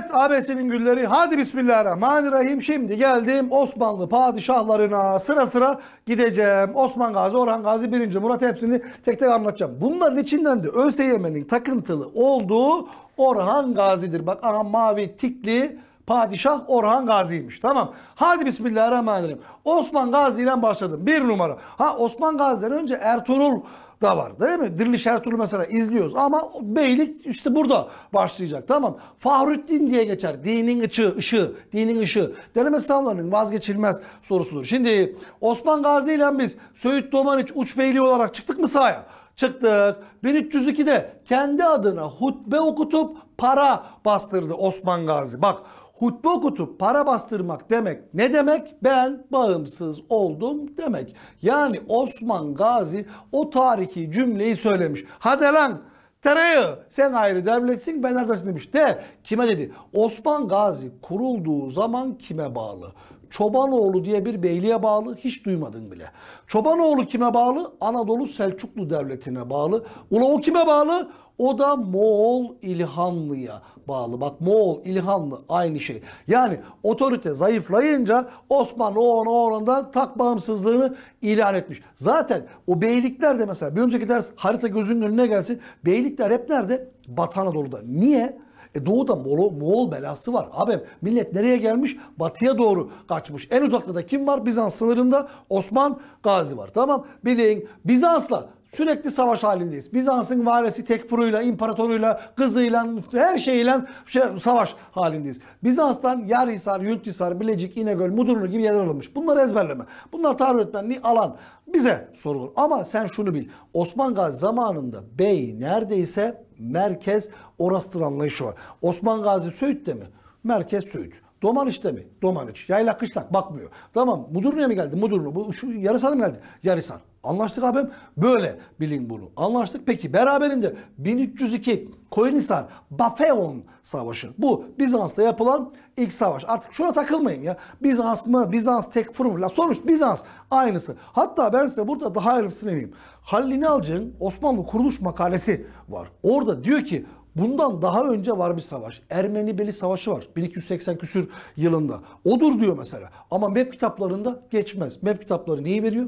Evet ABS'nin gülleri hadi bismillahirrahmanirrahim. Şimdi geldim Osmanlı padişahlarına sıra sıra gideceğim. Osman Gazi, Orhan Gazi, 1. Murat hepsini tek tek anlatacağım. Bunların içinden de ÖSYM'nin takıntılı olduğu Orhan Gazi'dir. Bak aha mavi tikli padişah Orhan Gazi'ymiş. Tamam. Hadi bismillahirrahmanirrahim. Osman Gazi ile başladım. Bir numara. Ha Osman Gazi'den önce Ertuğrul da var değil mi? Diriliş Ertuğrul mesela izliyoruz ama beylik işte burada başlayacak tamam. Fahrettin diye geçer. Dinin ışığı, ışığı, dinin ışığı. Deneme sınavlarının vazgeçilmez sorusudur. Şimdi Osman Gazi ile biz Söğüt Domaniç beyliği olarak çıktık mı sahaya? Çıktık. 1302'de kendi adına hutbe okutup para bastırdı Osman Gazi. Bak hutbe okutup para bastırmak demek ne demek? Ben bağımsız oldum demek. Yani Osman Gazi o tarihi cümleyi söylemiş. Hadi lan tereyağı sen ayrı devletsin ben neredesin demiş. De kime dedi? Osman Gazi kurulduğu zaman kime bağlı? Çobanoğlu diye bir beyliğe bağlı. Hiç duymadın bile. Çobanoğlu kime bağlı? Anadolu Selçuklu Devleti'ne bağlı. Ula o kime bağlı? O da Moğol İlhanlı'ya bağlı. Bak Moğol İlhanlı aynı şey. Yani otorite zayıflayınca Osmanlı o ona orandan tak bağımsızlığını ilan etmiş. Zaten o beylikler de mesela bir önceki ders harita gözünün önüne gelsin. Beylikler hep nerede? Batı Anadolu'da. Niye? E doğuda Moğol, Moğol belası var. Abi millet nereye gelmiş? Batıya doğru kaçmış. En uzakta da kim var? Bizans sınırında Osman Gazi var. Tamam bileyin Bizans'la sürekli savaş halindeyiz. Bizans'ın varisi tekfuruyla, imparatoruyla, kızıyla, her şeyle şey, savaş halindeyiz. Bizans'tan Yarhisar, Yültisar, Bilecik, İnegöl, Mudurnu gibi yerler alınmış. Bunları ezberleme. Bunlar tarih öğretmenliği alan bize sorulur. Ama sen şunu bil. Osman Gazi zamanında bey neredeyse merkez orasıdır anlayışı var. Osman Gazi Söğüt de mi? Merkez Söğüt. Domaniç'te mi? Domaniç. Yaylak kışlak bakmıyor. Tamam Mudurnu'ya mı geldi? Mudurnu. Bu şu Yarısar'a mı geldi? Yarısan. Anlaştık abim. Böyle bilin bunu. Anlaştık. Peki beraberinde 1302 Koyunhisar Bafeon Savaşı. Bu Bizans'ta yapılan ilk savaş. Artık şuna takılmayın ya. Bizans mı? Bizans tek formül. Sonuç Bizans aynısı. Hatta ben size burada daha ayrıntısını vereyim. Halil İnalcı'nın Osmanlı kuruluş makalesi var. Orada diyor ki Bundan daha önce var bir savaş. Ermeni-Beli Savaşı var. 1280 küsür yılında. Odur diyor mesela. Ama map kitaplarında geçmez. Map kitapları neyi veriyor?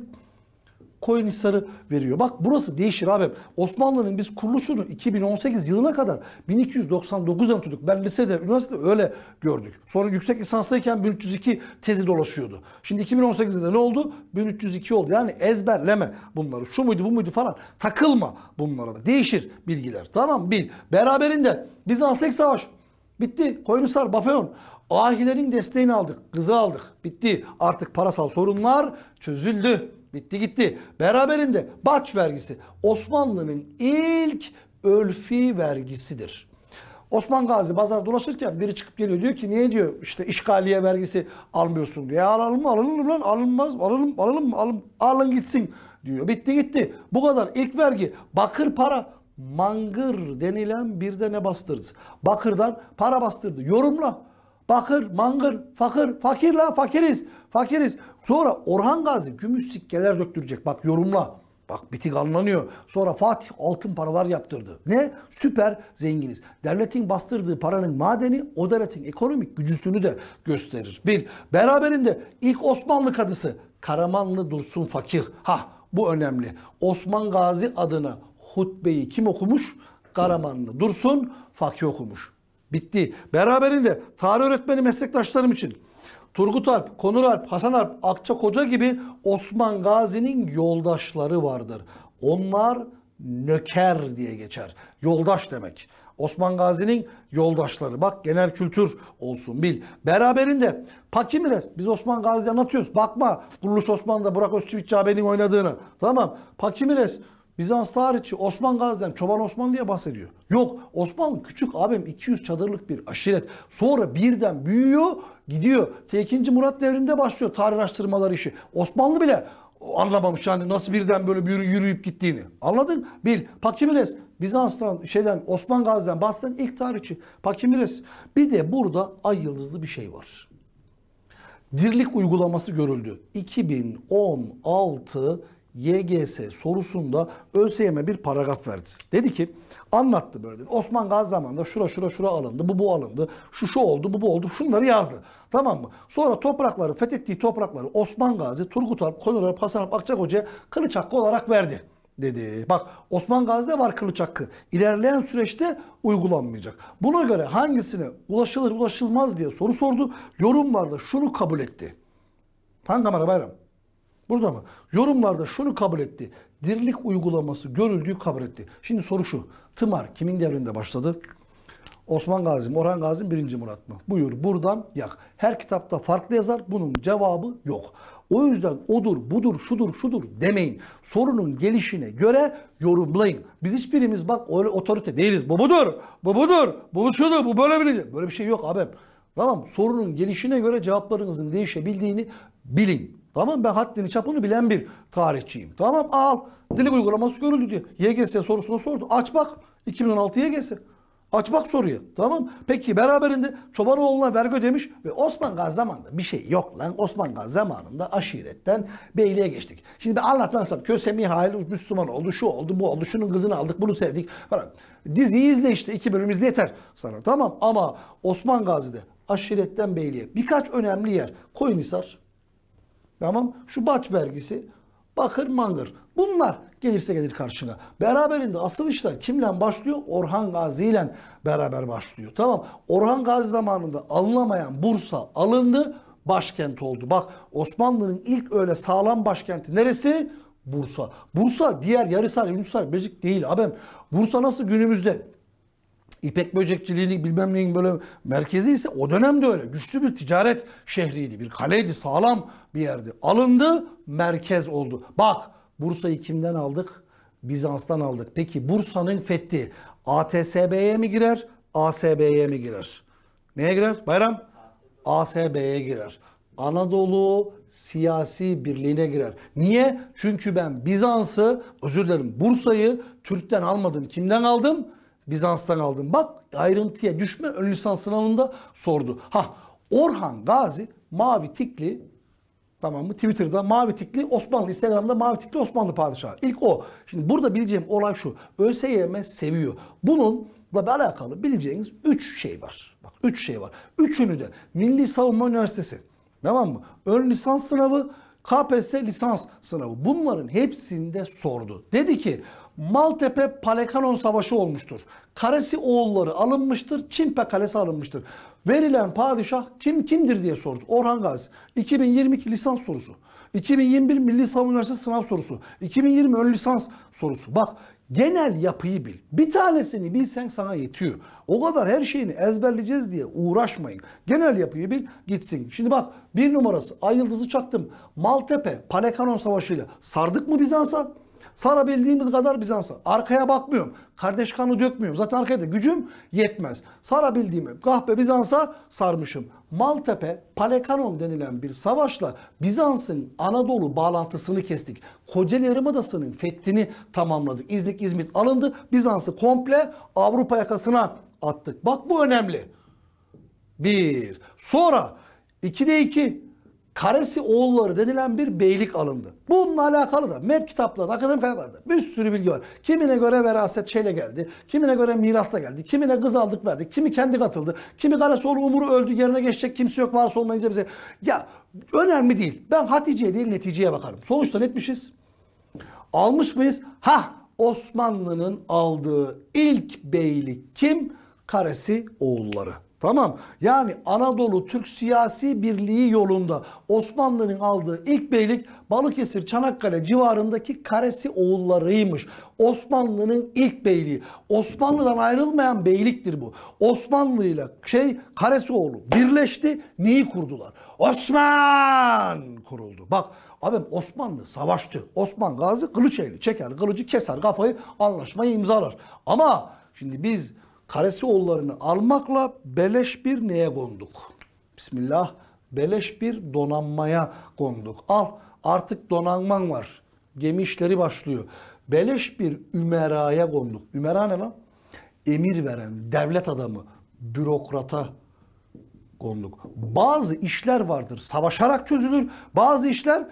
Koyunhisar'ı veriyor. Bak burası değişir abi. Osmanlı'nın biz kuruluşunu 2018 yılına kadar 1299'a tuttuk. Ben lisede, üniversitede öyle gördük. Sonra yüksek lisanstayken 1302 tezi dolaşıyordu. Şimdi 2018'de ne oldu? 1302 oldu. Yani ezberleme bunları. Şu muydu bu muydu falan. Takılma bunlara da. Değişir bilgiler. Tamam bil. Beraberinde Bizans-Ek Savaş. Bitti. Koyunhisar, Bafeon. Ahilerin desteğini aldık. Kızı aldık. Bitti. Artık parasal sorunlar çözüldü. Bitti gitti. Beraberinde baç vergisi Osmanlı'nın ilk örfi vergisidir. Osman Gazi pazar dolaşırken biri çıkıp geliyor diyor ki niye diyor işte işgaliye vergisi almıyorsun diyor. Ya alalım mı alalım mı lan alınmaz alalım alalım alın, alın gitsin diyor. Bitti gitti. Bu kadar ilk vergi bakır para mangır denilen bir de ne bastırdı? Bakırdan para bastırdı. Yorumla. Bakır, mangır, fakir, fakir lan fakiriz. Fakiriz. Sonra Orhan Gazi gümüş sikkeler döktürecek. Bak yorumla. Bak bitik alınanıyor. Sonra Fatih altın paralar yaptırdı. Ne? Süper zenginiz. Devletin bastırdığı paranın madeni o devletin ekonomik gücüsünü de gösterir. Bir. Beraberinde ilk Osmanlı kadısı Karamanlı Dursun Fakih. Ha bu önemli. Osman Gazi adına hutbeyi kim okumuş? Karamanlı Dursun Fakih okumuş. Bitti. Beraberinde tarih öğretmeni meslektaşlarım için Turgut Alp, Konur Alp, Hasan Alp, Koca gibi Osman Gazi'nin yoldaşları vardır. Onlar nöker diye geçer. Yoldaş demek. Osman Gazi'nin yoldaşları. Bak genel kültür olsun bil. Beraberinde Pakimires. Biz Osman Gazi'yi anlatıyoruz. Bakma Kuruluş Osman'da Burak Özçivit Cabe'nin oynadığını. Tamam. Pakimires Bizans tarihçi Osman Gazi'den Çoban Osman diye bahsediyor. Yok Osmanlı küçük abim 200 çadırlık bir aşiret. Sonra birden büyüyor gidiyor. T2. Murat devrinde başlıyor tarih araştırmaları işi. Osmanlı bile anlamamış yani nasıl birden böyle yürü, yürüyüp gittiğini. Anladın? Bil. Pakimires Bizans'tan şeyden Osman Gazi'den bahseden ilk tarihçi Pakimires. Bir de burada ay yıldızlı bir şey var. Dirlik uygulaması görüldü. 2016 YGS sorusunda ÖSYM bir paragraf verdi. Dedi ki anlattı böyle. Dedi. Osman Gazi zamanında şura şura şura alındı, bu bu alındı, şu şu oldu, bu bu oldu. Şunları yazdı. Tamam mı? Sonra toprakları, fethettiği toprakları Osman Gazi, Turgut Alp, Koyun Alp, Hasan Alp, Akçak Hoca'ya kılıç hakkı olarak verdi dedi. Bak Osman Gazi'de var kılıç hakkı. İlerleyen süreçte uygulanmayacak. Buna göre hangisine ulaşılır ulaşılmaz diye soru sordu. Yorumlarda şunu kabul etti. Hangi kamera bayram? Burada mı? Yorumlarda şunu kabul etti. Dirlik uygulaması görüldüğü kabul etti. Şimdi soru şu. Tımar kimin devrinde başladı? Osman Gazi mi, Orhan Gazi mi, 1. Murat mı? Buyur buradan yak. Her kitapta farklı yazar. Bunun cevabı yok. O yüzden odur, budur, şudur, şudur demeyin. Sorunun gelişine göre yorumlayın. Biz hiçbirimiz bak öyle otorite değiliz. Bu budur, bu budur, bu şudur, bu böyle bilecek. Şey. Böyle bir şey yok abim. Tamam Sorunun gelişine göre cevaplarınızın değişebildiğini bilin. Tamam ben haddini çapını bilen bir tarihçiyim. Tamam al. Dili uygulaması görüldü diye. YGS sorusunu sordu. Aç bak. 2016 YGS. Aç bak soruyu. Tamam Peki beraberinde Çobanoğlu'na vergi ödemiş ve Osman Gazi zamanında bir şey yok lan. Osman Gazi zamanında aşiretten beyliğe geçtik. Şimdi ben anlatmazsam Köse Mihail Müslüman oldu, şu oldu, bu oldu, şunun kızını aldık, bunu sevdik falan. Diziyi izle işte iki bölümümüz yeter sana tamam ama Osman Gazi'de aşiretten beyliğe birkaç önemli yer. Koyunhisar, Tamam şu baç vergisi bakır mangır. Bunlar gelirse gelir karşına. Beraberinde asıl işler kimle başlıyor? Orhan Gazi ile beraber başlıyor. Tamam Orhan Gazi zamanında alınamayan Bursa alındı başkent oldu. Bak Osmanlı'nın ilk öyle sağlam başkenti neresi? Bursa. Bursa diğer Yarısar, Yunusar, Becik değil abim. Bursa nasıl günümüzde İpek böcekçiliğini bilmem neyin böyle merkezi ise o dönemde öyle. Güçlü bir ticaret şehriydi. Bir kaleydi. Sağlam bir yerdi. Alındı. Merkez oldu. Bak Bursa'yı kimden aldık? Bizans'tan aldık. Peki Bursa'nın fethi ATSB'ye mi girer? ASB'ye mi girer? Neye girer? Bayram? ASB'ye girer. Anadolu siyasi birliğine girer. Niye? Çünkü ben Bizans'ı, özür dilerim Bursa'yı Türk'ten almadım. Kimden aldım? Bizans'tan aldım. Bak ayrıntıya düşme ön lisans sınavında sordu. Ha Orhan Gazi mavi tikli tamam mı? Twitter'da mavi tikli Osmanlı, Instagram'da mavi tikli Osmanlı padişahı. İlk o. Şimdi burada bileceğim olay şu. ÖSYM seviyor. Bununla da alakalı bileceğiniz 3 şey var. Bak 3 şey var. Üçünü de Milli Savunma Üniversitesi. Tamam mı? Ön lisans sınavı, KPSS lisans sınavı. Bunların hepsinde sordu. Dedi ki Maltepe Palekanon Savaşı olmuştur. Karesi oğulları alınmıştır. Çimpe Kalesi alınmıştır. Verilen padişah kim kimdir diye sordu. Orhan Gazi. 2022 lisans sorusu. 2021 Milli Savunma Üniversitesi sınav sorusu. 2020 ön lisans sorusu. Bak genel yapıyı bil. Bir tanesini bilsen sana yetiyor. O kadar her şeyini ezberleyeceğiz diye uğraşmayın. Genel yapıyı bil gitsin. Şimdi bak bir numarası Ay Yıldız'ı çaktım. Maltepe Palekanon Savaşı ile sardık mı Bizans'a? Sarabildiğimiz kadar Bizans'a. Arkaya bakmıyorum. Kardeş kanı dökmüyorum. Zaten arkaya da gücüm yetmez. Sarabildiğimi kahpe Bizans'a sarmışım. Maltepe, Palekanon denilen bir savaşla Bizans'ın Anadolu bağlantısını kestik. Kocaeli Yarımadası'nın fethini tamamladık. İznik, İzmit alındı. Bizans'ı komple Avrupa yakasına attık. Bak bu önemli. Bir. Sonra 2'de 2 Karesi oğulları denilen bir beylik alındı. Bununla alakalı da MEP kitaplarında, akademik kaynaklarda bir sürü bilgi var. Kimine göre veraset şeyle geldi, kimine göre mirasla geldi, kimine kız aldık verdik, kimi kendi katıldı, kimi karesi oğlu umuru öldü, yerine geçecek kimse yok, varsa olmayınca bize. Ya önemli değil. Ben Hatice'ye değil neticeye bakarım. Sonuçta netmişiz. Almış mıyız? Ha Osmanlı'nın aldığı ilk beylik kim? Karesi oğulları. Tamam. Yani Anadolu Türk siyasi birliği yolunda Osmanlı'nın aldığı ilk beylik Balıkesir Çanakkale civarındaki Karesi oğullarıymış. Osmanlı'nın ilk beyliği. Osmanlı'dan ayrılmayan beyliktir bu. Osmanlı ile şey Karesi oğlu birleşti. Neyi kurdular? Osman kuruldu. Bak abim Osmanlı savaşçı. Osman Gazi kılıç eli çeker, kılıcı keser, kafayı anlaşmayı imzalar. Ama şimdi biz Karesi Karesioğullarını almakla beleş bir neye konduk? Bismillah. Beleş bir donanmaya konduk. Al artık donanman var. Gemi işleri başlıyor. Beleş bir ümeraya konduk. Ümera ne lan? Emir veren, devlet adamı, bürokrata konduk. Bazı işler vardır. Savaşarak çözülür. Bazı işler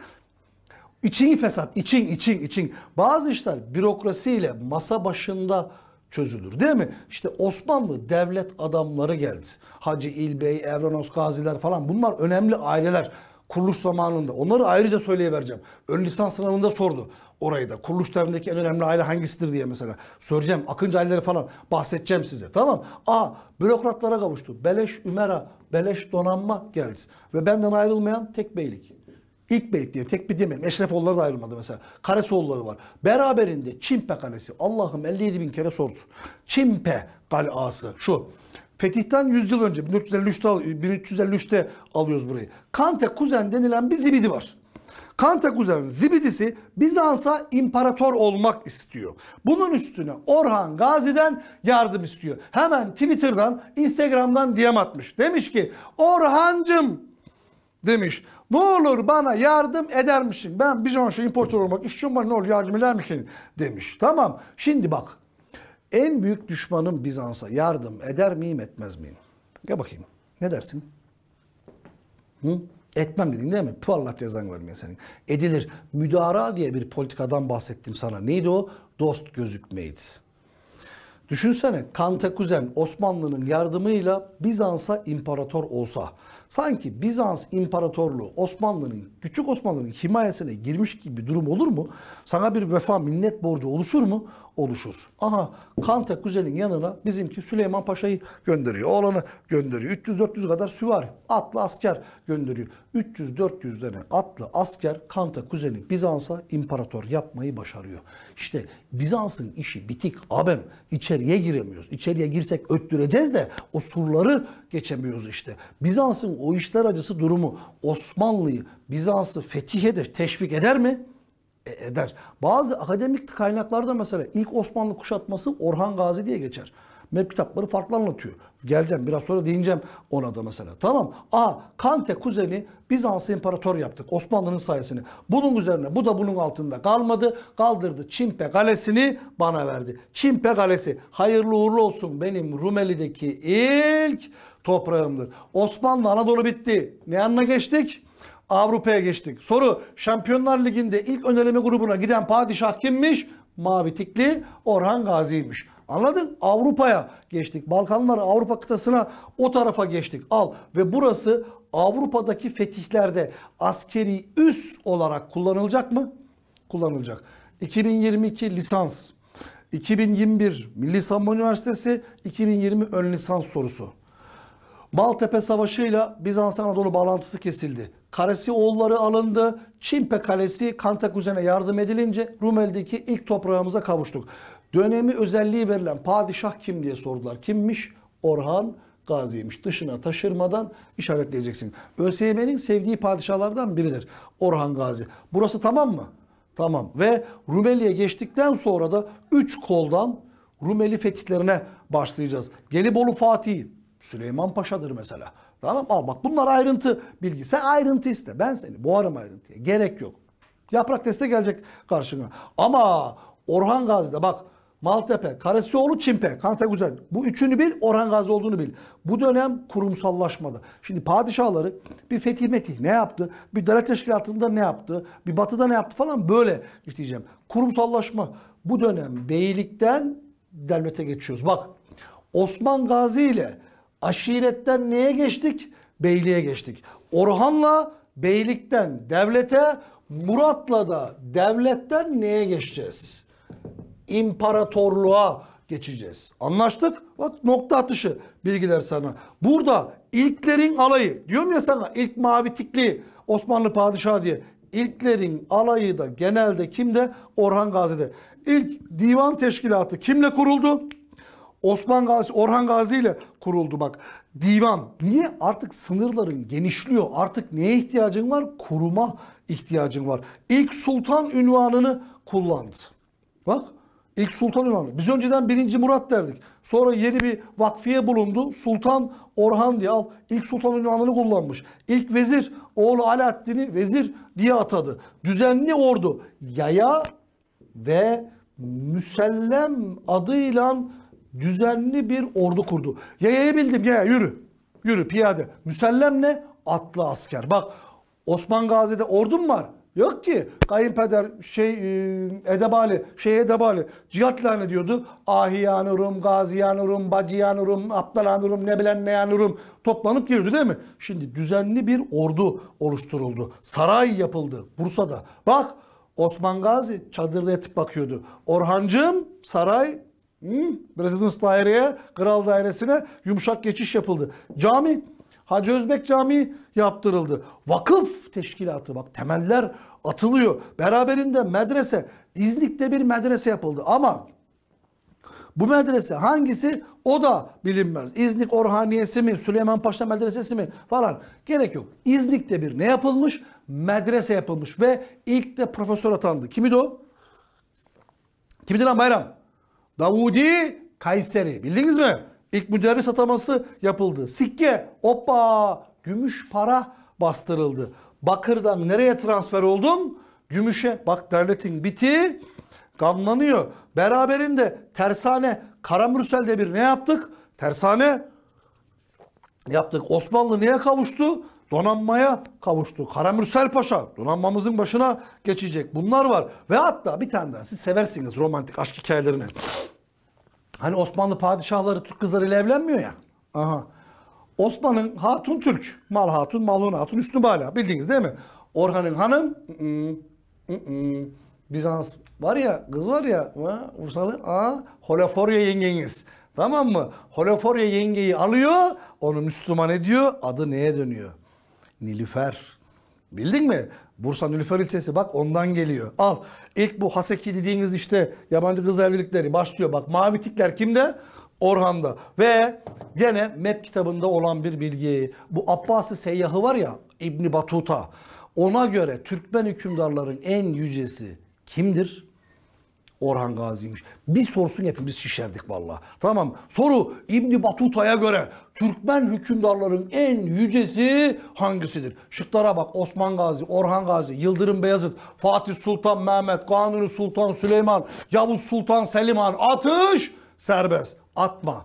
için fesat, için, için, için. Bazı işler bürokrasiyle masa başında çözülür değil mi? İşte Osmanlı devlet adamları geldi. Hacı İlbey, Evrenos Gaziler falan bunlar önemli aileler kuruluş zamanında. Onları ayrıca söyleyivereceğim. Ön lisans sınavında sordu orayı da. Kuruluş dönemindeki en önemli aile hangisidir diye mesela. Söyleyeceğim. Akıncı aileleri falan bahsedeceğim size. Tamam. A. Bürokratlara kavuştu. Beleş Ümera, beleş donanma geldi. Ve benden ayrılmayan tek beylik. İlk birlikte tek bir demeyelim. Eşrefoğulları da ayrılmadı mesela. Karesoğulları var. Beraberinde Çimpe Kalesi. Allah'ım 57 bin kere sordu. Çimpe Kalası şu. Fetih'ten 100 yıl önce 1353'te, 1353'te alıyoruz burayı. Kante Kuzen denilen bir zibidi var. Kante Kuzen zibidisi Bizans'a imparator olmak istiyor. Bunun üstüne Orhan Gazi'den yardım istiyor. Hemen Twitter'dan, Instagram'dan DM atmış. Demiş ki Orhancım demiş. Ne olur bana yardım eder misin? Ben Bizans'a importör olmak istiyorum bana ne olur yardım eder misin? Demiş. Tamam. Şimdi bak. En büyük düşmanım Bizans'a yardım eder miyim etmez miyim? Gel bakayım. Ne dersin? Hı? Etmem dedin değil mi? Puh Allah cezan vermeye senin. Edilir. Müdara diye bir politikadan bahsettim sana. Neydi o? Dost gözükmeydi. Düşünsene Kantakuzen Osmanlı'nın yardımıyla Bizans'a imparator olsa Sanki Bizans İmparatorluğu Osmanlı'nın, küçük Osmanlı'nın himayesine girmiş gibi bir durum olur mu? Sana bir vefa minnet borcu oluşur mu? oluşur. Aha Kantek Güzel'in yanına bizimki Süleyman Paşa'yı gönderiyor. Oğlanı gönderiyor. 300-400 kadar süvari, atlı asker gönderiyor. 300-400 tane atlı asker Kantek Güzel'i Bizans'a imparator yapmayı başarıyor. İşte Bizans'ın işi bitik. Abem içeriye giremiyoruz. İçeriye girsek öttüreceğiz de o surları geçemiyoruz işte. Bizans'ın o işler acısı durumu Osmanlı'yı Bizans'ı fetih eder teşvik eder mi? E, eder. Bazı akademik kaynaklarda mesela ilk Osmanlı kuşatması Orhan Gazi diye geçer. Map kitapları farklı anlatıyor. Geleceğim biraz sonra değineceğim ona da mesela. Tamam. Aa Kante kuzeni Bizans imparator yaptık. Osmanlı'nın sayesinde. Bunun üzerine bu da bunun altında kalmadı. Kaldırdı Çimpe kalesini bana verdi. Çimpe kalesi hayırlı uğurlu olsun benim Rumeli'deki ilk toprağımdır. Osmanlı Anadolu bitti. Ne anına geçtik? Avrupa'ya geçtik. Soru Şampiyonlar Ligi'nde ilk öneleme grubuna giden padişah kimmiş? Mavi tikli Orhan Gazi'ymiş. Anladın? Avrupa'ya geçtik. Balkanlara, Avrupa kıtasına o tarafa geçtik. Al ve burası Avrupa'daki fetihlerde askeri üs olarak kullanılacak mı? Kullanılacak. 2022 lisans, 2021 Milli Savunma Üniversitesi, 2020 ön lisans sorusu. Maltepe Savaşı ile Bizans-Anadolu bağlantısı kesildi. Karesi oğulları alındı. Çimpe Kalesi Kantakuzene yardım edilince Rumeli'deki ilk toprağımıza kavuştuk. Dönemi özelliği verilen padişah kim diye sordular. Kimmiş? Orhan Gazi'ymiş. Dışına taşırmadan işaretleyeceksin. ÖSYM'nin sevdiği padişahlardan biridir Orhan Gazi. Burası tamam mı? Tamam. Ve Rumeli'ye geçtikten sonra da 3 koldan Rumeli fetihlerine başlayacağız. Gelibolu Fatih, Süleyman Paşa'dır mesela. Tamam al bak bunlar ayrıntı bilgi. Sen ayrıntı iste. Ben seni boğarım ayrıntıya. Gerek yok. Yaprak teste gelecek karşına. Ama Orhan Gazi'de bak Maltepe, Karasioğlu, Çimpe, Kanteguzen. Bu üçünü bil, Orhan Gazi olduğunu bil. Bu dönem kurumsallaşmadı. Şimdi padişahları bir fetih metih ne yaptı? Bir devlet teşkilatında ne yaptı? Bir batıda ne yaptı falan böyle işleyeceğim. Kurumsallaşma. Bu dönem beylikten devlete geçiyoruz. Bak Osman Gazi ile Aşiretten neye geçtik? Beyliğe geçtik. Orhan'la beylikten devlete, Murat'la da devletten neye geçeceğiz? İmparatorluğa geçeceğiz. Anlaştık? Bak nokta atışı bilgiler sana. Burada ilklerin alayı. Diyorum ya sana ilk mavi tikli Osmanlı padişahı diye. İlklerin alayı da genelde kimde? Orhan Gazi'de. İlk divan teşkilatı kimle kuruldu? Osman Gazi, Orhan Gazi ile kuruldu bak. Divan. Niye? Artık sınırların genişliyor. Artık neye ihtiyacın var? Kuruma ihtiyacın var. İlk sultan ünvanını kullandı. Bak İlk sultan ünvanı. Biz önceden Birinci Murat derdik. Sonra yeni bir vakfiye bulundu. Sultan Orhan diye al. İlk sultan ünvanını kullanmış. İlk vezir oğlu Alaaddin'i vezir diye atadı. Düzenli ordu yaya ve müsellem adıyla düzenli bir ordu kurdu. Yayaya bildim yaya yürü. Yürü piyade. Müsellem ne? Atlı asker. Bak Osman Gazi'de ordum var. Yok ki. Kayınpeder şey e, Edebali, şey Edebali cihat lan ediyordu. Ahiyanı Rum, Gaziyanı Rum, Bacıyanı ne bilen neyanı Rum toplanıp giriyordu değil mi? Şimdi düzenli bir ordu oluşturuldu. Saray yapıldı Bursa'da. Bak Osman Gazi çadırda yatıp bakıyordu. Orhancığım saray Hmm? Residence daireye, kral dairesine yumuşak geçiş yapıldı. Cami, Hacı Özbek Camii yaptırıldı. Vakıf teşkilatı bak temeller atılıyor. Beraberinde medrese, İznik'te bir medrese yapıldı ama bu medrese hangisi o da bilinmez. İznik Orhaniyesi mi, Süleyman Paşa Medresesi mi falan gerek yok. İznik'te bir ne yapılmış? Medrese yapılmış ve ilk de profesör atandı. Kimi Kimdi o? Kimdi lan Bayram? Davudi Kayseri. Bildiniz mi? İlk müderris ataması yapıldı. Sikke, hoppa, gümüş para bastırıldı. Bakır'dan nereye transfer oldum? Gümüş'e. Bak devletin biti gamlanıyor. Beraberinde tersane, Karamürsel'de bir ne yaptık? Tersane yaptık. Osmanlı neye kavuştu? donanmaya kavuştu. Karamürsel Paşa donanmamızın başına geçecek. Bunlar var. Ve hatta bir tane daha siz seversiniz romantik aşk hikayelerini. Hani Osmanlı padişahları Türk kızlarıyla evlenmiyor ya. Aha. Osman'ın hatun Türk. Mal hatun, malun hatun, üstün bala. Bildiğiniz değil mi? Orhan'ın hanım Bizans var ya, kız var ya, Ursalı, aa, Holoforya yengeniz. Tamam mı? Holoforya yengeyi alıyor, onu Müslüman ediyor, adı neye dönüyor? Nilüfer. Bildin mi? Bursa Nilüfer ilçesi bak ondan geliyor. Al ilk bu Haseki dediğiniz işte yabancı kız evlilikleri başlıyor. Bak mavi tikler kimde? Orhan'da. Ve gene map kitabında olan bir bilgi. Bu Abbasi Seyyahı var ya İbni Batuta. Ona göre Türkmen hükümdarların en yücesi kimdir? Orhan Gazi'ymiş. Bir sorsun hepimiz şişerdik valla. Tamam soru İbni Batuta'ya göre Türkmen hükümdarların en yücesi hangisidir? Şıklara bak Osman Gazi, Orhan Gazi, Yıldırım Beyazıt, Fatih Sultan Mehmet, Kanuni Sultan Süleyman, Yavuz Sultan Selim Han. Atış serbest atma.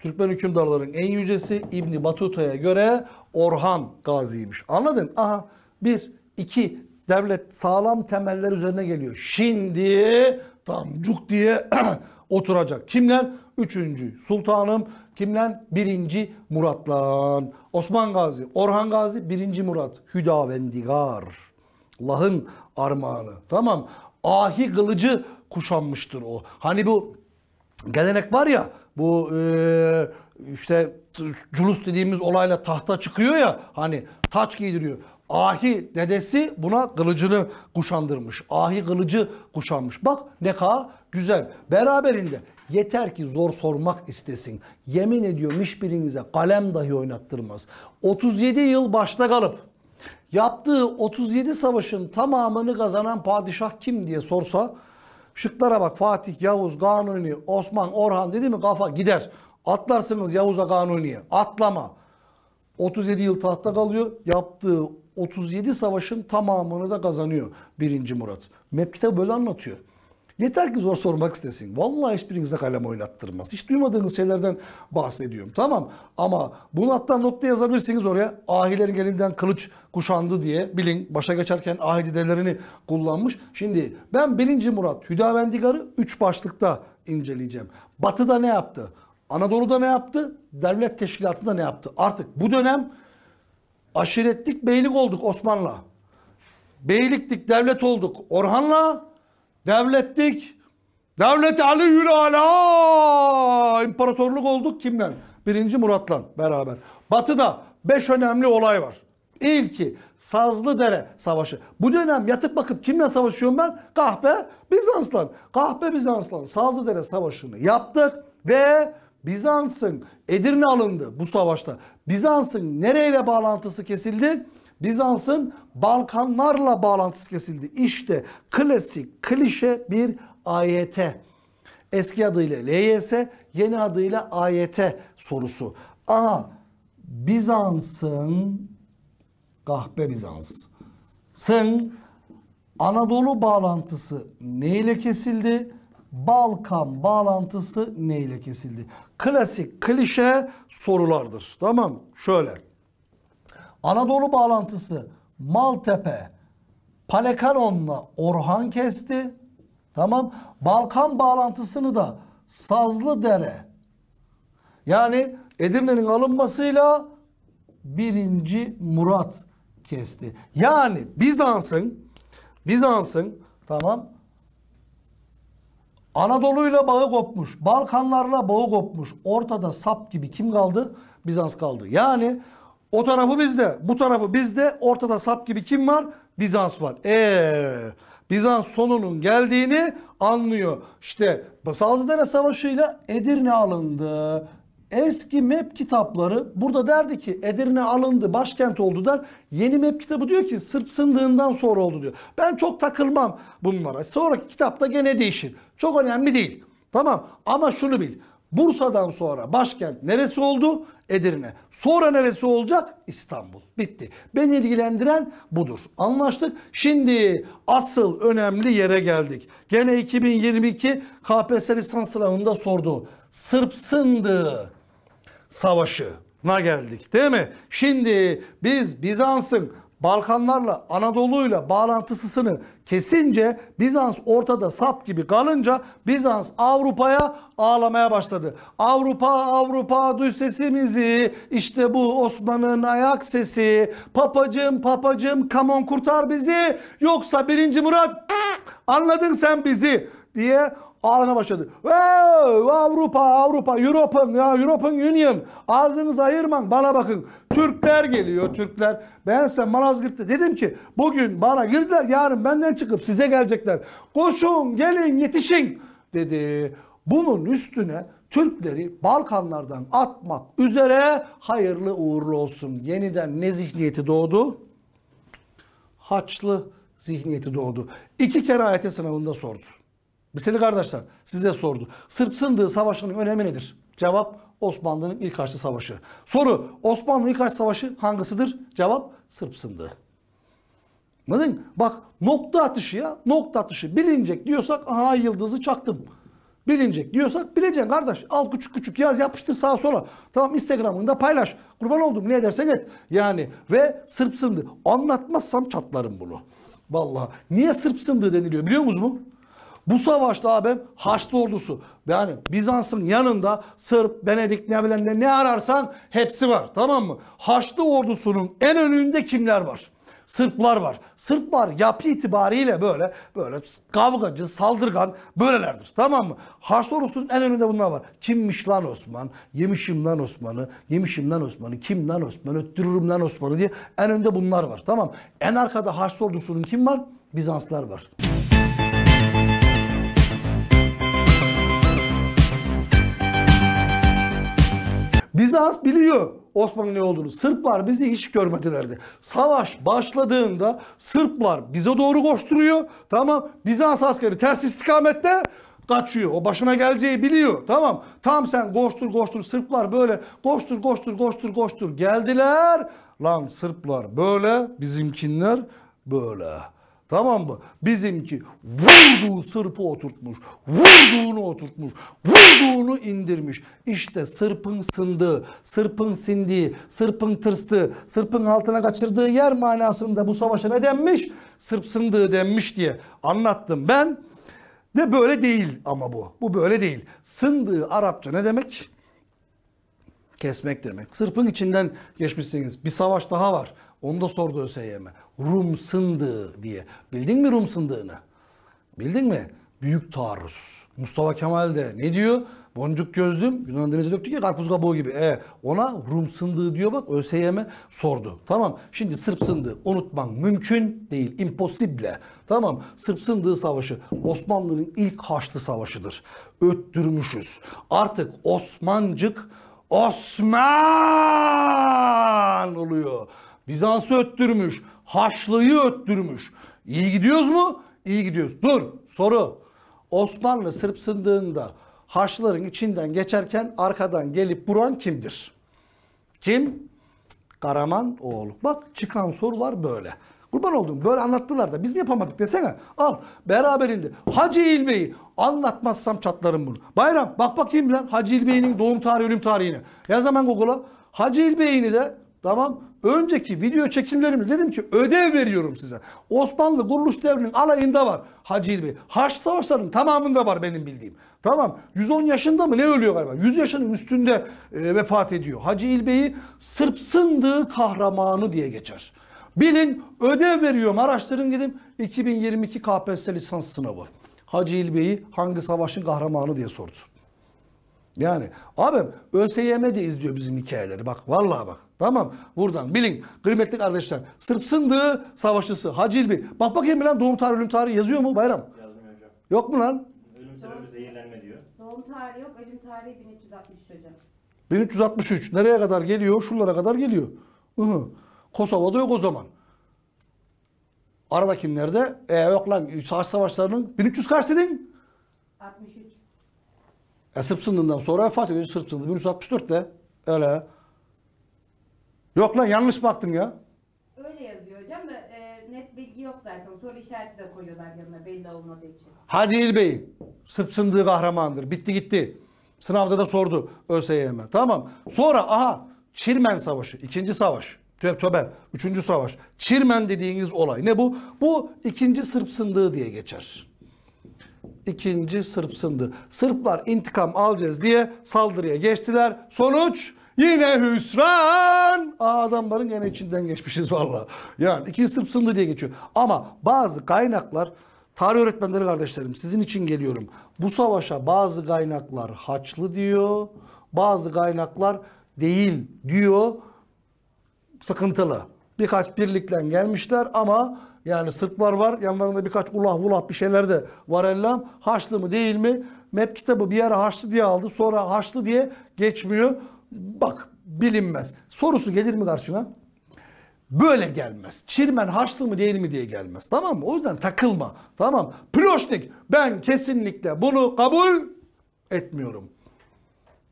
Türkmen hükümdarların en yücesi İbni Batuta'ya göre Orhan Gazi'ymiş. Anladın? Aha bir, iki, devlet sağlam temeller üzerine geliyor. Şimdi Tamam cuk diye oturacak. Kimler? Üçüncü sultanım. Kimler? Birinci Murat'lan. Osman Gazi, Orhan Gazi, birinci Murat. Hüdavendigar. Allah'ın armağanı. Tamam. Ahi kılıcı kuşanmıştır o. Hani bu gelenek var ya bu e, işte culus dediğimiz olayla tahta çıkıyor ya hani taç giydiriyor. Ahi dedesi buna kılıcını kuşandırmış. Ahi kılıcı kuşanmış. Bak ne kadar güzel. Beraberinde yeter ki zor sormak istesin. Yemin ediyorum hiçbirinize kalem dahi oynattırmaz. 37 yıl başta kalıp yaptığı 37 savaşın tamamını kazanan padişah kim diye sorsa şıklara bak Fatih, Yavuz, Kanuni, Osman, Orhan dedi mi kafa gider. Atlarsınız Yavuz'a Kanuni'ye. Atlama. 37 yıl tahta kalıyor. Yaptığı 37 savaşın tamamını da kazanıyor 1. Murat. Map kitabı böyle anlatıyor. Yeter ki zor sormak istesin. Vallahi hiçbirinize kalem oynattırmaz. Hiç duymadığınız şeylerden bahsediyorum. Tamam ama bunu hatta notta yazabilirsiniz oraya. Ahilerin elinden kılıç kuşandı diye bilin. Başa geçerken ahidelerini kullanmış. Şimdi ben 1. Murat Hüdavendigar'ı 3 başlıkta inceleyeceğim. Batı'da ne yaptı? Anadolu'da ne yaptı? Devlet teşkilatında ne yaptı? Artık bu dönem Aşirettik beylik olduk Osman'la. Beyliktik devlet olduk Orhan'la. Devlettik. Devlet Ali Yürala. İmparatorluk olduk kimden? Birinci Murat'la beraber. Batı'da beş önemli olay var. İlki Sazlıdere Savaşı. Bu dönem yatıp bakıp kimle savaşıyorum ben? Kahpe Bizans'la. Kahpe Bizans'la Sazlıdere Savaşı'nı yaptık ve Bizans'ın Edirne alındı bu savaşta. Bizans'ın nereyle bağlantısı kesildi? Bizans'ın Balkanlarla bağlantısı kesildi. İşte klasik klişe bir AYT. Eski adıyla LYS, yeni adıyla AYT sorusu. Aha Bizans'ın kahpe Bizans'ın Anadolu bağlantısı neyle kesildi? Balkan bağlantısı ne ile kesildi? Klasik klişe sorulardır. Tamam şöyle. Anadolu bağlantısı Maltepe Palekalon'la Orhan kesti. Tamam. Balkan bağlantısını da Sazlıdere yani Edirne'nin alınmasıyla 1. Murat kesti. Yani Bizans'ın Bizans'ın tamam Anadolu'yla bağı kopmuş, Balkanlarla bağı kopmuş. Ortada sap gibi kim kaldı? Bizans kaldı. Yani o tarafı bizde, bu tarafı bizde. Ortada sap gibi kim var? Bizans var. Ee, Bizans sonunun geldiğini anlıyor. İşte Sazlıdere Savaşı'yla Edirne alındı. Eski map kitapları burada derdi ki Edirne alındı, başkent oldu der. Yeni map kitabı diyor ki Sırp sındığından sonra oldu diyor. Ben çok takılmam bunlara. Sonraki kitapta gene değişir. Çok önemli değil. Tamam ama şunu bil. Bursa'dan sonra başkent neresi oldu? Edirne. Sonra neresi olacak? İstanbul. Bitti. Beni ilgilendiren budur. Anlaştık. Şimdi asıl önemli yere geldik. Gene 2022 KPSS lisans sınavında sordu. Sırp Savaşı. Savaşı'na geldik değil mi? Şimdi biz Bizans'ın Balkanlarla, Anadolu'yla bağlantısını kesince Bizans ortada sap gibi kalınca Bizans Avrupa'ya ağlamaya başladı. Avrupa Avrupa duy sesimizi işte bu Osman'ın ayak sesi papacım papacım kamon kurtar bizi yoksa birinci Murat anladın sen bizi diye ağlamaya başladı. Wow, Avrupa, Avrupa, European, ya European Union. Ağzınızı ayırmayın, bana bakın. Türkler geliyor, Türkler. Ben sen Malazgirt'te dedim ki bugün bana girdiler, yarın benden çıkıp size gelecekler. Koşun, gelin, yetişin dedi. Bunun üstüne Türkleri Balkanlardan atmak üzere hayırlı uğurlu olsun. Yeniden ne zihniyeti doğdu? Haçlı zihniyeti doğdu. İki kere AYT sınavında sordu. Biseli kardeşler size sordu. Sırp Sındığı Savaşı'nın önemi nedir? Cevap Osmanlı'nın ilk karşı Savaşı. Soru Osmanlı ilk karşı Savaşı hangisidir? Cevap Sırp Sındığı. Anladın mı? Bak nokta atışı ya nokta atışı bilinecek diyorsak aha yıldızı çaktım. Bilinecek diyorsak bileceksin kardeş. Al küçük küçük yaz yapıştır sağa sola. Tamam Instagram'ında paylaş. Kurban oldum ne edersen et. Yani ve Sırp Sındığı. Anlatmazsam çatlarım bunu. Vallahi niye Sırp Sındığı deniliyor biliyor musunuz bu savaşta abim Haçlı ordusu yani Bizans'ın yanında Sırp, Benedik ne bilen ne ararsan hepsi var tamam mı? Haçlı ordusunun en önünde kimler var? Sırplar var. Sırplar yapı itibariyle böyle böyle kavgacı, saldırgan böylelerdir. Tamam mı? Haçlı ordusunun en önünde bunlar var. Kimmiş lan Osman? Yemişim lan Osman'ı. Yemişim lan Osman'ı. Kim lan Osman? Öttürürüm lan Osman'ı diye en önde bunlar var. Tamam En arkada Haçlı ordusunun kim var? Bizanslar var. Bizans biliyor Osmanlı ne olduğunu. Sırplar bizi hiç görmedilerdi. Savaş başladığında Sırplar bize doğru koşturuyor. Tamam Bizans askeri ters istikamette kaçıyor. O başına geleceği biliyor. Tamam. Tam sen koştur koştur Sırplar böyle koştur koştur koştur koştur geldiler. Lan Sırplar böyle bizimkinler böyle. Tamam mı? Bizimki vurduğu sırpı oturtmuş. Vurduğunu oturtmuş. Vurduğunu indirmiş. İşte sırpın sındığı, sırpın sindiği, sırpın tırstı, sırpın altına kaçırdığı yer manasında bu savaşa ne denmiş? Sırp sındığı denmiş diye anlattım ben. De böyle değil ama bu. Bu böyle değil. Sındığı Arapça ne demek? Kesmek demek. Sırpın içinden geçmişsiniz. Bir savaş daha var. Onu da sordu ÖSYM. Rum sındığı diye. Bildin mi Rum sındığını? Bildin mi? Büyük taarruz. Mustafa Kemal de ne diyor? Boncuk gözlüm Yunan denize döktü ki karpuz kabuğu gibi. E, ona Rum sındığı diyor bak ÖSYM sordu. Tamam şimdi Sırp sındığı unutman mümkün değil. imposible. Tamam Sırp sındığı savaşı Osmanlı'nın ilk haçlı savaşıdır. Öttürmüşüz. Artık Osmancık Osman oluyor. Bizans'ı öttürmüş. Haçlı'yı öttürmüş. İyi gidiyoruz mu? İyi gidiyoruz. Dur soru. Osmanlı sırpsındığında Haçlıların içinden geçerken arkadan gelip buran kimdir? Kim? Karaman oğlu. Bak çıkan sorular böyle. Kurban oldum böyle anlattılar da biz mi yapamadık desene. Al beraberinde Hacı İlbey'i anlatmazsam çatlarım bunu. Bayram bak bakayım lan Hacı İlbey'in doğum tarihi ölüm tarihini. Yaz zaman Google'a. Hacı İlbey'ini de tamam önceki video çekimlerimde dedim ki ödev veriyorum size. Osmanlı kuruluş devrinin alayında var Hacı İlmi. Haç Savaşları'nın tamamında var benim bildiğim. Tamam 110 yaşında mı ne ölüyor galiba? 100 yaşının üstünde e, vefat ediyor. Hacı İlbey'i Sırp sındığı kahramanı diye geçer. Bilin ödev veriyorum araştırın gidin 2022 KPSS lisans sınavı. Hacı İlbey'i hangi savaşın kahramanı diye sordu. Yani abi ÖSYM de izliyor bizim hikayeleri bak vallahi bak. Tamam buradan bilin kıymetli kardeşler. Sırp Sındığı Savaşçısı Hacı İlbi. Bak bakayım lan doğum tarihi ölüm tarihi yazıyor mu Bayram? Yazmıyor hocam. Yok mu lan? Ölüm sebebi zehirlenme diyor. Doğum tarihi yok ölüm tarihi 1363 hocam. 1363 nereye kadar geliyor? Şuralara kadar geliyor. Hı Kosova'da yok o zaman. Aradakinlerde e, yok lan savaş savaşlarının 1300 kaç dedin? 63. E, Sırp Sındığı'ndan sonra Fatih Sırp Sındığı 1364'te öyle. Yok lan yanlış baktın ya. Öyle yazıyor hocam da e, net bilgi yok zaten. Soru işareti de koyuyorlar yanına belli olmadığı için. Hacı İlbey sırf sındığı kahramandır. Bitti gitti. Sınavda da sordu ÖSYM. Tamam. Sonra aha Çirmen Savaşı. ikinci savaş. Töb töbe. Üçüncü savaş. Çirmen dediğiniz olay. Ne bu? Bu ikinci Sırp sındığı diye geçer. İkinci Sırp sındığı. Sırplar intikam alacağız diye saldırıya geçtiler. Sonuç Yine hüsran. Aa, adamların gene içinden geçmişiz valla. Yani iki Sırp sındı diye geçiyor. Ama bazı kaynaklar Tarih öğretmenleri kardeşlerim sizin için geliyorum. Bu savaşa bazı kaynaklar haçlı diyor. Bazı kaynaklar değil diyor. Sıkıntılı. Birkaç birlikten gelmişler ama yani Sırplar var. Yanlarında birkaç ulah ulah bir şeyler de var ellam. Haçlı mı değil mi? Map kitabı bir yere Haçlı diye aldı. Sonra Haçlı diye geçmiyor bak bilinmez. Sorusu gelir mi karşına? Böyle gelmez. Çirmen haçlı mı değil mi diye gelmez. Tamam mı? O yüzden takılma. Tamam. Ploşnik ben kesinlikle bunu kabul etmiyorum.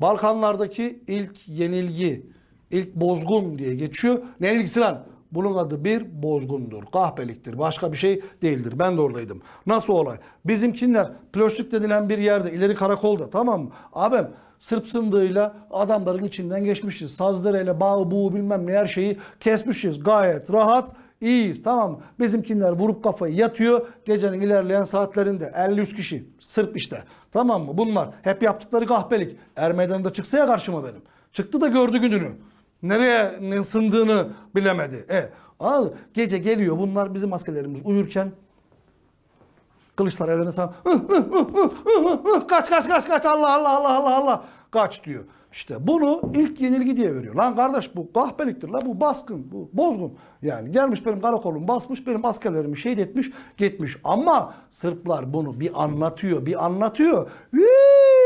Balkanlardaki ilk yenilgi, ilk bozgun diye geçiyor. Ne ilgisi lan? Bunun adı bir bozgundur. Kahpeliktir. Başka bir şey değildir. Ben de oradaydım. Nasıl olay? Bizimkinler, Plöşlük denilen bir yerde ileri karakolda tamam mı? Abim Sırp sındığıyla adamların içinden geçmişiz. Sazdereyle bağ buğu bilmem ne her şeyi kesmişiz. Gayet rahat iyiyiz tamam mı? Bizimkiler vurup kafayı yatıyor. Gecenin ilerleyen saatlerinde 50-100 kişi Sırp işte. Tamam mı? Bunlar hep yaptıkları kahpelik. Er meydanda çıksa ya karşıma benim. Çıktı da gördü gününü. Nereye sındığını bilemedi. E, al, gece geliyor bunlar bizim askerlerimiz uyurken Kılıçlar ellerine tam kaç kaç kaç kaç Allah Allah Allah Allah Allah kaç diyor. İşte bunu ilk yenilgi diye veriyor. Lan kardeş bu kahpeliktir la bu baskın bu bozgun. Yani gelmiş benim karakolum basmış benim askerlerimi şehit etmiş gitmiş. Ama Sırplar bunu bir anlatıyor bir anlatıyor. Hii!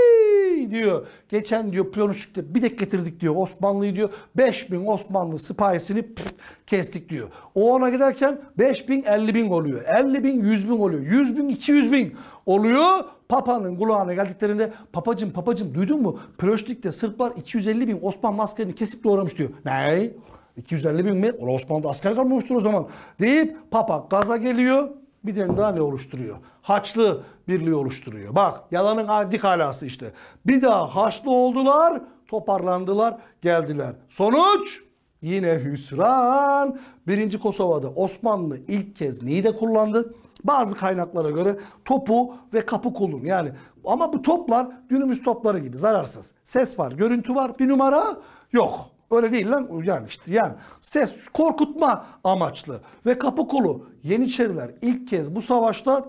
diyor geçen diyor Plonuşuk'ta bir tek getirdik diyor Osmanlı'yı diyor 5000 Osmanlı sipahisini pıf, kestik diyor. O ona giderken 5000 50 bin oluyor. 50 bin 100 bin oluyor. 100 bin 200 bin oluyor. Papa'nın kulağına geldiklerinde papacım papacım duydun mu? Plonuşuk'ta Sırplar 250 bin Osmanlı maskerini kesip doğramış diyor. Ney? 250 bin mi? Ola Osmanlı'da asker kalmamıştır o zaman. Deyip Papa gaza geliyor bir tane daha ne oluşturuyor? Haçlı birliği oluşturuyor. Bak yalanın dik halası işte. Bir daha haçlı oldular, toparlandılar, geldiler. Sonuç yine hüsran. Birinci Kosova'da Osmanlı ilk kez neyi de kullandı? Bazı kaynaklara göre topu ve kapı kolum yani ama bu toplar günümüz topları gibi zararsız. Ses var, görüntü var, bir numara yok. Öyle değil lan yani işte yani ses korkutma amaçlı ve kapı kolu Yeniçeriler ilk kez bu savaşta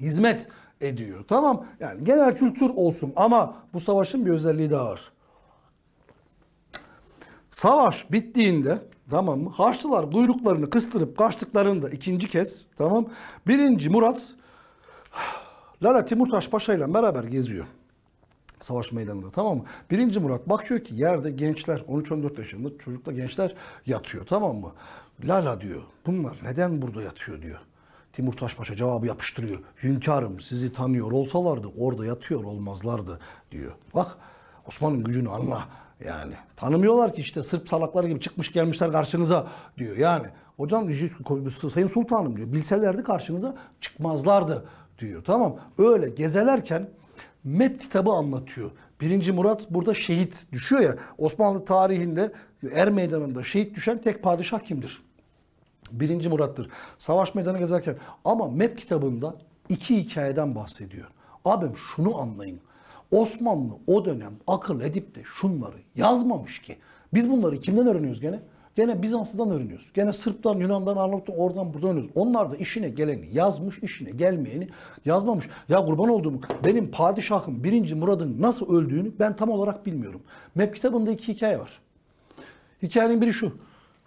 hizmet ediyor. Tamam yani genel kültür olsun ama bu savaşın bir özelliği daha var. Savaş bittiğinde tamam mı? Haçlılar buyruklarını kıstırıp kaçtıklarında ikinci kez tamam Birinci Murat Lala Timurtaş Paşa ile beraber geziyor. Savaş meydanında tamam mı? Birinci Murat bakıyor ki yerde gençler 13-14 yaşında çocukla gençler yatıyor tamam mı? Lala diyor bunlar neden burada yatıyor diyor. Timur Taşbaş'a cevabı yapıştırıyor. Hünkârım sizi tanıyor olsalardı orada yatıyor olmazlardı diyor. Bak Osman'ın gücünü anla yani. Tanımıyorlar ki işte Sırp salakları gibi çıkmış gelmişler karşınıza diyor yani. Hocam Sayın Sultanım diyor bilselerdi karşınıza çıkmazlardı diyor. Tamam öyle gezelerken map kitabı anlatıyor. Birinci Murat burada şehit düşüyor ya. Osmanlı tarihinde Er Meydanı'nda şehit düşen tek padişah kimdir? Birinci Murat'tır. Savaş meydanı gezerken ama map kitabında iki hikayeden bahsediyor. Abim şunu anlayın. Osmanlı o dönem akıl edip de şunları yazmamış ki. Biz bunları kimden öğreniyoruz gene? Gene Bizans'tan öğreniyoruz. Gene Sırp'tan, Yunan'dan, Arnavut'tan oradan buradan öğreniyoruz. Onlar da işine geleni yazmış, işine gelmeyeni yazmamış. Ya kurban olduğum benim padişahım 1. Murad'ın nasıl öldüğünü ben tam olarak bilmiyorum. Map kitabında iki hikaye var. Hikayenin biri şu.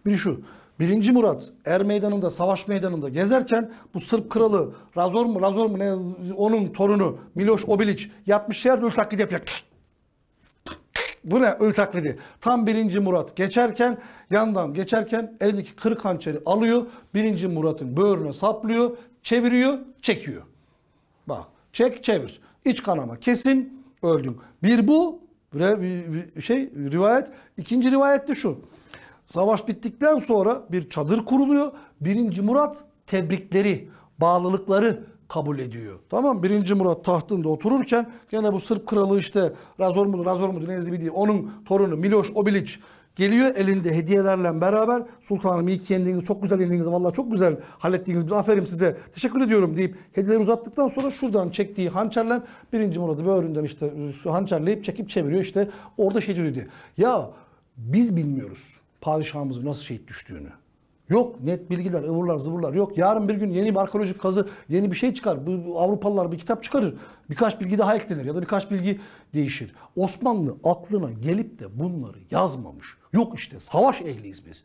Biri şu. Birinci Murat Er meydanında, savaş meydanında gezerken bu Sırp kralı Razor mu Razor mu ne onun torunu Miloš Obilić yatmış yerde öl taklidi yapıyor. Bu ne öl taklidi. Tam birinci Murat geçerken yandan geçerken elindeki kırık hançeri alıyor. birinci Murat'ın böğrüne saplıyor, çeviriyor, çekiyor. Bak çek çevir. İç kanama kesin öldüm. Bir bu şey rivayet. ikinci rivayet de şu. Savaş bittikten sonra bir çadır kuruluyor. Birinci Murat tebrikleri, bağlılıkları kabul ediyor. Tamam Birinci Murat tahtında otururken gene bu Sırp kralı işte Razor mudur, Razor mudur, Nezli diye onun torunu Miloš Obilić geliyor elinde hediyelerle beraber sultanım iyi ki yendiniz çok güzel yendiniz vallahi çok güzel hallettiniz biz aferin size teşekkür ediyorum deyip hediyeleri uzattıktan sonra şuradan çektiği hançerle birinci Murat'ı böğründen işte hançerleyip çekip çeviriyor işte orada şey diyor ya biz bilmiyoruz padişahımızın nasıl şehit düştüğünü. Yok net bilgiler, ıvırlar, zıvırlar yok. Yarın bir gün yeni bir arkeolojik kazı, yeni bir şey çıkar. Bu, Avrupalılar bir kitap çıkarır. Birkaç bilgi daha eklenir ya da birkaç bilgi değişir. Osmanlı aklına gelip de bunları yazmamış. Yok işte savaş ehliyiz biz.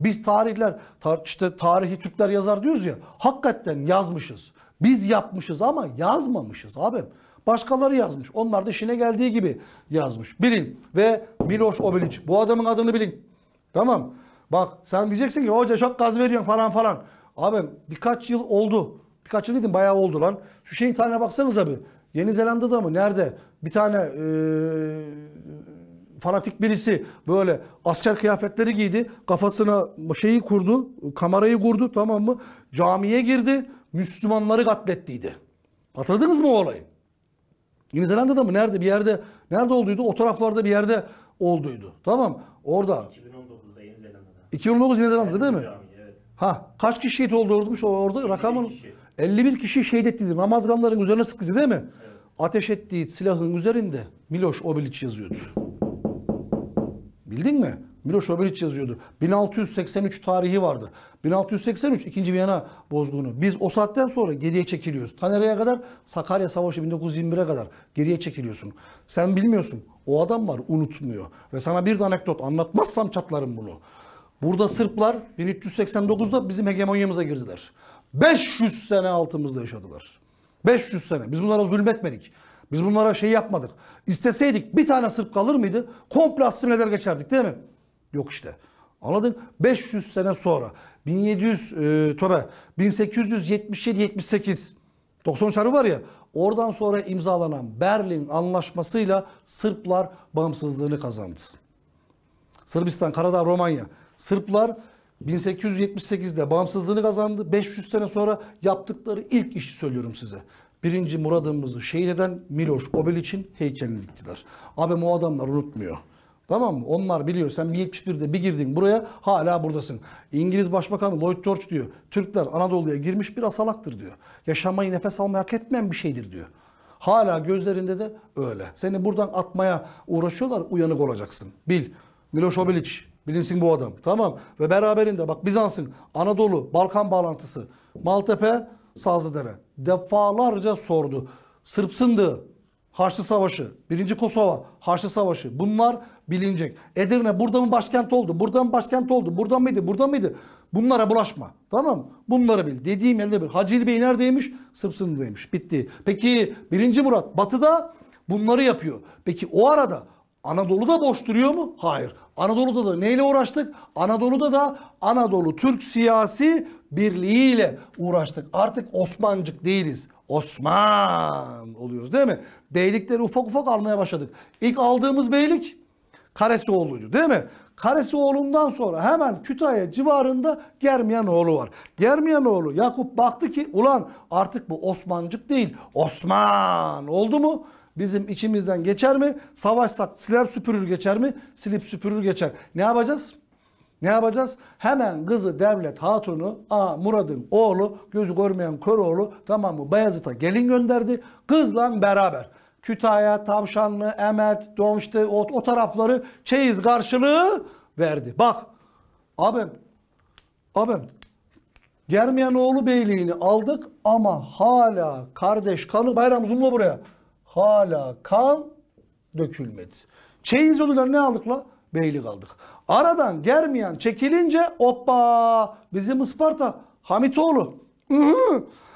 Biz tarihler, tar işte tarihi Türkler yazar diyoruz ya. Hakikaten yazmışız. Biz yapmışız ama yazmamışız abim. Başkaları yazmış. Onlar da işine geldiği gibi yazmış. Bilin ve Miloš Obilić. Bu adamın adını bilin. Tamam. Bak sen diyeceksin ki hoca çok gaz veriyorsun falan falan. Abi birkaç yıl oldu. Birkaç yıl dedim bayağı oldu lan. Şu şeyin tane baksanıza bir. Yeni Zelanda'da mı? Nerede? Bir tane e, fanatik birisi böyle asker kıyafetleri giydi. Kafasına şeyi kurdu. Kamerayı kurdu tamam mı? Camiye girdi. Müslümanları katlettiydi. Hatırladınız mı o olayı? Yeni Zelanda'da mı? Nerede? Bir yerde. Nerede olduydu? O taraflarda bir yerde olduydu. Tamam. Orada. 2019. 2019 Netherland'da değil mi? Ha kaç kişi şehit oldu orada? Orada rakamın kişi. 51 kişi şehit etti. Ramazganların üzerine sıktı değil mi? Ateş ettiği silahın üzerinde Miloš Obilić yazıyordu. Bildin mi? Miloš Obilić yazıyordu. 1683 tarihi vardı. 1683 2. Viyana bozgunu. Biz o saatten sonra geriye çekiliyoruz. Ta kadar? Sakarya Savaşı 1921'e kadar geriye çekiliyorsun. Sen bilmiyorsun. O adam var unutmuyor. Ve sana bir anekdot anlatmazsam çatlarım bunu. Burada Sırplar 1389'da bizim hegemonyamıza girdiler. 500 sene altımızda yaşadılar. 500 sene. Biz bunlara zulmetmedik. Biz bunlara şey yapmadık. İsteseydik bir tane Sırp kalır mıydı? Komple asimileler geçerdik değil mi? Yok işte. Anladın? 500 sene sonra 1700 e, töbe 1877-78 93 harbi var ya oradan sonra imzalanan Berlin anlaşmasıyla Sırplar bağımsızlığını kazandı. Sırbistan, Karadağ, Romanya Sırplar 1878'de bağımsızlığını kazandı. 500 sene sonra yaptıkları ilk işi söylüyorum size. Birinci Murad'ımızı şehit eden Miloš Obilić'in heykelini diktiler. Abi o adamlar unutmuyor. Tamam mı? Onlar biliyor. Sen 71'de bir girdin buraya hala buradasın. İngiliz Başbakanı Lloyd George diyor. Türkler Anadolu'ya girmiş bir asalaktır diyor. Yaşamayı nefes almayı hak etmeyen bir şeydir diyor. Hala gözlerinde de öyle. Seni buradan atmaya uğraşıyorlar uyanık olacaksın. Bil. Miloš Obilić Bilinsin bu adam. Tamam. Ve beraberinde bak Bizans'ın Anadolu, Balkan bağlantısı, Maltepe, Sazlıdere defalarca sordu. Sırp Sındığı, Harçlı Savaşı, Birinci Kosova, Harçlı Savaşı bunlar bilinecek. Edirne burada mı başkent oldu, burada mı başkent oldu, burada mıydı, burada mıydı? Bunlara bulaşma. Tamam mı? Bunları bil. Dediğim elde bir Hacil Bey neredeymiş? Sırp Bitti. Peki birinci Murat batıda bunları yapıyor. Peki o arada Anadolu'da boş duruyor mu? Hayır. Anadolu'da da neyle uğraştık? Anadolu'da da Anadolu Türk siyasi birliğiyle uğraştık. Artık Osmancık değiliz. Osman oluyoruz değil mi? Beylikleri ufak ufak almaya başladık. İlk aldığımız beylik Karesioğlu'ydu değil mi? Karesioğlu'ndan sonra hemen Kütahya civarında Germiyanoğlu var. Germiyanoğlu Yakup baktı ki ulan artık bu Osmancık değil Osman oldu mu? bizim içimizden geçer mi? Savaşsak siler süpürür geçer mi? Silip süpürür geçer. Ne yapacağız? Ne yapacağız? Hemen kızı devlet hatunu, a Murad'ın oğlu, gözü görmeyen kör oğlu tamam mı? Bayazıt'a gelin gönderdi. Kızla beraber. Kütahya, Tavşanlı, Emet, Domşte o, o tarafları çeyiz karşılığı verdi. Bak abim, abim Germiyanoğlu beyliğini aldık ama hala kardeş kanı bayram zoomla buraya hala kan dökülmedi. Çeyiz yoluyla ne aldık la? Beylik aldık. Aradan germiyan çekilince hoppa bizim Isparta Hamitoğlu.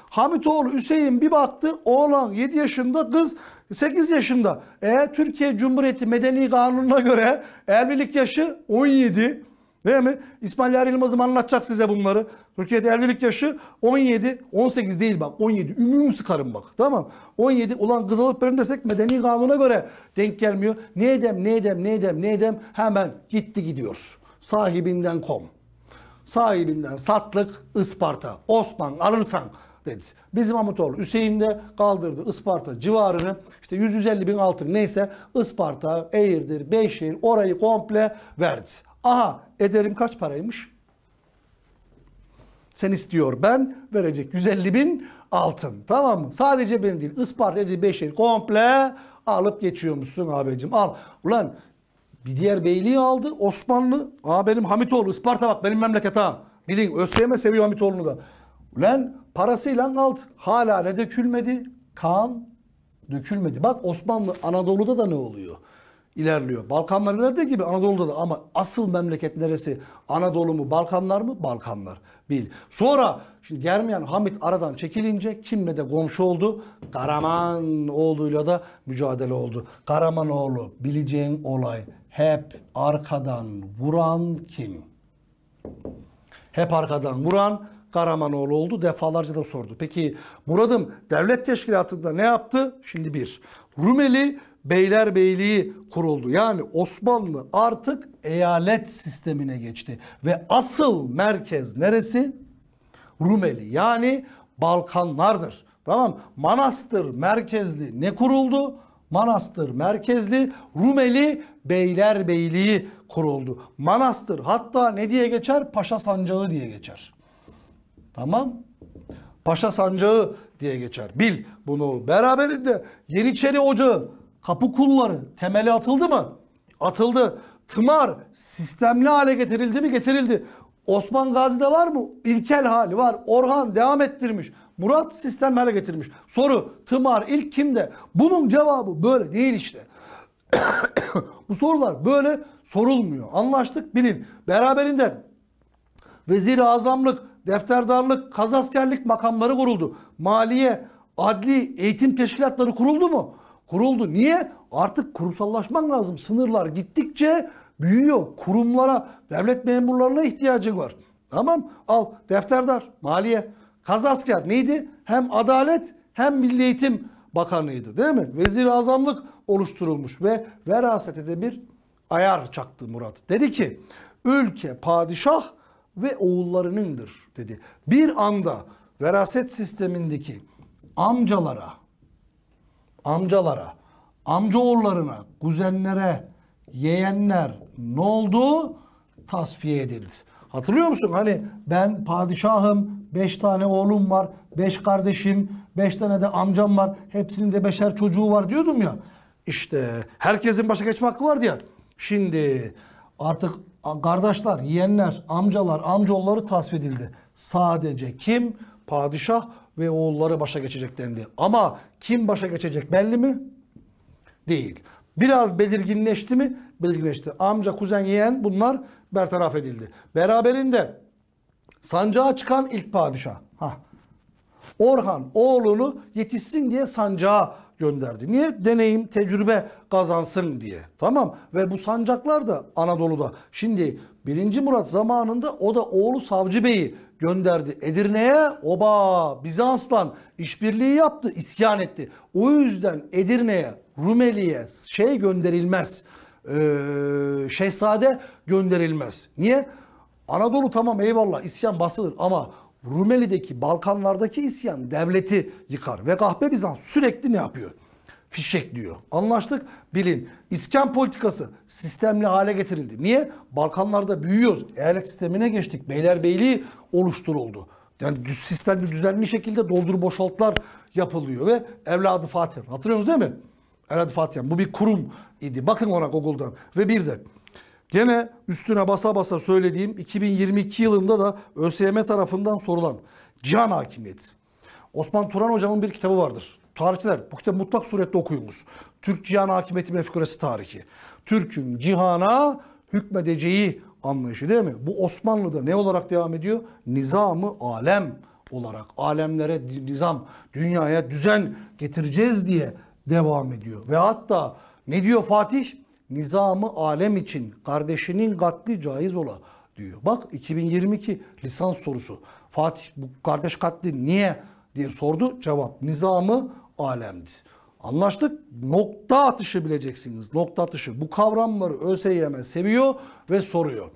Hamitoğlu Hüseyin bir baktı oğlan 7 yaşında kız 8 yaşında. E Türkiye Cumhuriyeti Medeni Kanunu'na göre evlilik yaşı 17. Değil mi? İsmail Yar Yılmaz'ım anlatacak size bunları. Türkiye'de evlilik yaşı 17, 18 değil bak 17. Ümüm sıkarım bak tamam. 17 olan kız alıp verin desek medeni kanuna göre denk gelmiyor. Ne edem ne edem ne edem ne edem hemen gitti gidiyor. Sahibinden kom. Sahibinden satlık Isparta. Osman alırsan dedi. Bizim Amutoğlu Hüseyin de kaldırdı Isparta civarını işte 150 bin altın neyse Isparta, Eğirdir, Beyşehir orayı komple verdi. Aha ederim kaç paraymış? Sen istiyor ben verecek 150 bin altın. Tamam mı? Sadece benim değil. Isparta, Edir, Beşir komple alıp geçiyor musun abicim? Al. Ulan bir diğer beyliği aldı. Osmanlı. Aa benim Hamitoğlu. Isparta bak benim memleket ha. Bilin ÖSYM seviyor Hamitoğlu'nu da. Ulan parasıyla alt. Hala ne dökülmedi? Kan dökülmedi. Bak Osmanlı Anadolu'da da ne oluyor? ilerliyor. Balkanlar nerede gibi Anadolu'da da ama asıl memleket neresi? Anadolu mu Balkanlar mı? Balkanlar bil. Sonra şimdi Germiyan Hamit aradan çekilince kimle de komşu oldu? Karamanoğlu'yla da mücadele oldu. Karamanoğlu bileceğin olay hep arkadan vuran kim? Hep arkadan vuran Karamanoğlu oldu. Defalarca da sordu. Peki Muradım devlet teşkilatında ne yaptı? Şimdi bir. Rumeli Beylerbeyliği kuruldu. Yani Osmanlı artık eyalet sistemine geçti. Ve asıl merkez neresi? Rumeli yani Balkanlardır. Tamam Manastır merkezli ne kuruldu? Manastır merkezli Rumeli Beylerbeyliği kuruldu. Manastır hatta ne diye geçer? Paşa Sancağı diye geçer. Tamam. Paşa Sancağı diye geçer. Bil bunu. Beraberinde Yeniçeri Ocağı Kapı kulları temeli atıldı mı? Atıldı. Tımar sistemli hale getirildi mi? Getirildi. Osman Gazi'de var mı? İlkel hali var. Orhan devam ettirmiş. Murat sistemli hale getirmiş. Soru tımar ilk kimde? Bunun cevabı böyle değil işte. Bu sorular böyle sorulmuyor. Anlaştık bilin. Beraberinde vezir azamlık, defterdarlık, kazaskerlik makamları kuruldu. Maliye, adli, eğitim teşkilatları kuruldu mu? kuruldu. Niye? Artık kurumsallaşman lazım. Sınırlar gittikçe büyüyor. Kurumlara, devlet memurlarına ihtiyacı var. Tamam al defterdar, maliye, kazasker neydi? Hem adalet hem milli eğitim bakanıydı değil mi? Vezir azamlık oluşturulmuş ve verasete de bir ayar çaktı Murat. Dedi ki ülke padişah ve oğullarınındır dedi. Bir anda veraset sistemindeki amcalara, amcalara, amcaoğullarına, kuzenlere, yeğenler ne oldu? Tasfiye edildi. Hatırlıyor musun? Hani ben padişahım, beş tane oğlum var, beş kardeşim, beş tane de amcam var. Hepsinin de beşer çocuğu var diyordum ya. İşte herkesin başa geçme hakkı var ya. Şimdi artık kardeşler, yeğenler, amcalar, amcaoğulları tasfiye edildi. Sadece kim? Padişah ve oğulları başa geçecek dendi. Ama kim başa geçecek belli mi? Değil. Biraz belirginleşti mi? Belirginleşti. Amca, kuzen, yeğen bunlar bertaraf edildi. Beraberinde sancağa çıkan ilk padişah. Hah. Orhan oğlunu yetişsin diye sancağa gönderdi. Niye? Deneyim, tecrübe kazansın diye. Tamam. Ve bu sancaklar da Anadolu'da. Şimdi 1. Murat zamanında o da oğlu Savcı Bey'i gönderdi Edirne'ye. Oba Bizans'tan işbirliği yaptı, isyan etti. O yüzden Edirne'ye, Rumeli'ye şey gönderilmez. Ee, şehzade gönderilmez. Niye? Anadolu tamam eyvallah isyan basılır ama Rumeli'deki Balkanlardaki isyan devleti yıkar ve kahpe Bizans sürekli ne yapıyor? fişek diyor. Anlaştık bilin. İskan politikası sistemli hale getirildi. Niye? Balkanlarda büyüyoruz. Eyalet sistemine geçtik. Beylerbeyliği oluşturuldu. Yani düz sistem bir düzenli şekilde doldur boşaltlar yapılıyor ve evladı Fatih. Hatırlıyorsunuz değil mi? Evladı Fatih. Bu bir kurum idi. Bakın ona Google'dan. Ve bir de Gene üstüne basa basa söylediğim 2022 yılında da ÖSYM tarafından sorulan can Hakimiyeti. Osman Turan hocamın bir kitabı vardır tarihçiler bu kitabı mutlak surette okuyunuz. Türk Cihan Hakimiyeti Mefkuresi Tarihi. Türk'ün cihana hükmedeceği anlayışı değil mi? Bu Osmanlı'da ne olarak devam ediyor? Nizamı alem olarak alemlere nizam, dünyaya düzen getireceğiz diye devam ediyor. Ve hatta ne diyor Fatih? Nizamı alem için kardeşinin katli caiz ola diyor. Bak 2022 lisans sorusu. Fatih bu kardeş katli niye diye sordu. Cevap nizamı alemdi. Anlaştık. Nokta atışı bileceksiniz. Nokta atışı. Bu kavramları ÖSYM seviyor ve soruyor.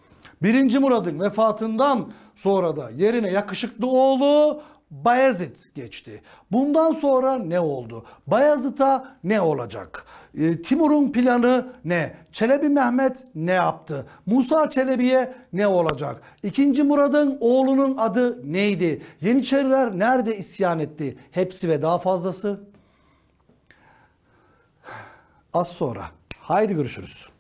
Birinci Murad'ın vefatından sonra da yerine yakışıklı oğlu Bayezid geçti. Bundan sonra ne oldu? Bayezid'a ne olacak? E, Timur'un planı ne? Çelebi Mehmet ne yaptı? Musa Çelebi'ye ne olacak? İkinci Murad'ın oğlunun adı neydi? Yeniçeriler nerede isyan etti? Hepsi ve daha fazlası Az sonra. Haydi görüşürüz.